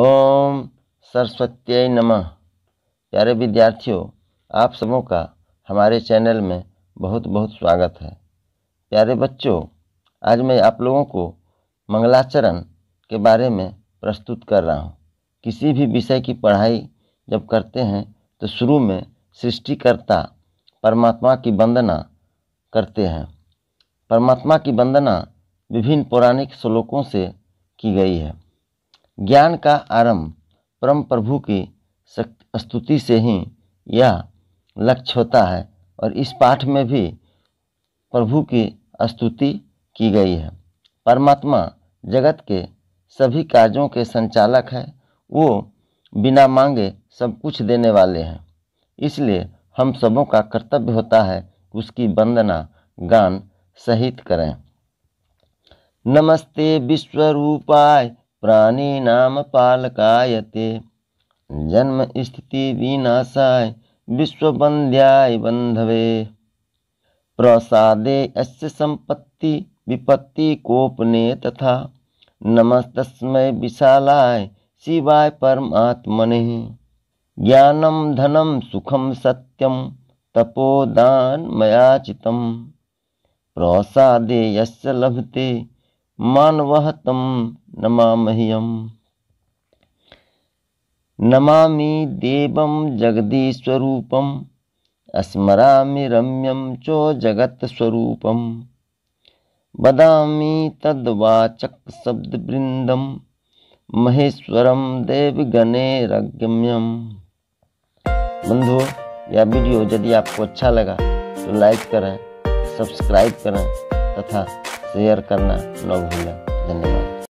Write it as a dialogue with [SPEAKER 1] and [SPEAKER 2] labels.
[SPEAKER 1] ओम सरस्वती नमः प्यारे विद्यार्थियों आप सबों का हमारे चैनल में बहुत बहुत स्वागत है प्यारे बच्चों आज मैं आप लोगों को मंगलाचरण के बारे में प्रस्तुत कर रहा हूँ किसी भी विषय की पढ़ाई जब करते हैं तो शुरू में सृष्टिकर्ता परमात्मा की वंदना करते हैं परमात्मा की वंदना विभिन्न पौराणिक श्लोकों से की गई है ज्ञान का आरंभ परम प्रभु की स्तुति से ही यह लक्ष्य होता है और इस पाठ में भी प्रभु की स्तुति की गई है परमात्मा जगत के सभी कार्यों के संचालक है वो बिना मांगे सब कुछ देने वाले हैं इसलिए हम सबों का कर्तव्य होता है उसकी वंदना गान सहित करें नमस्ते विश्वरूपाय प्राणिनां पालकाय ते जन्म स्थिति विनाशाय विश्वबंध्याय बंधवे प्रसादे अस्य संपत्ति विपत्ति कोपने तथा नमस्तस्मै विशालाय शिवाय परमात्मने ज्ञानम धनम सुखम सत्यम तपोदान मयाचितम प्रसादे यस्य लभते मानवह तम नमामह्यम नमामि देवं स्मरा रम्यम चो जगत्स्वरूपम जगत्स्वरूपं तद्वाचक तद्वाचकशब्दवृन्दं महेश्वर देवगणेरगम्यं बंधु यह वीडियो यदि आपको अच्छा लगा तो लाइक करें सब्सक्राइब करें तथा Seguir karna la dhanyawad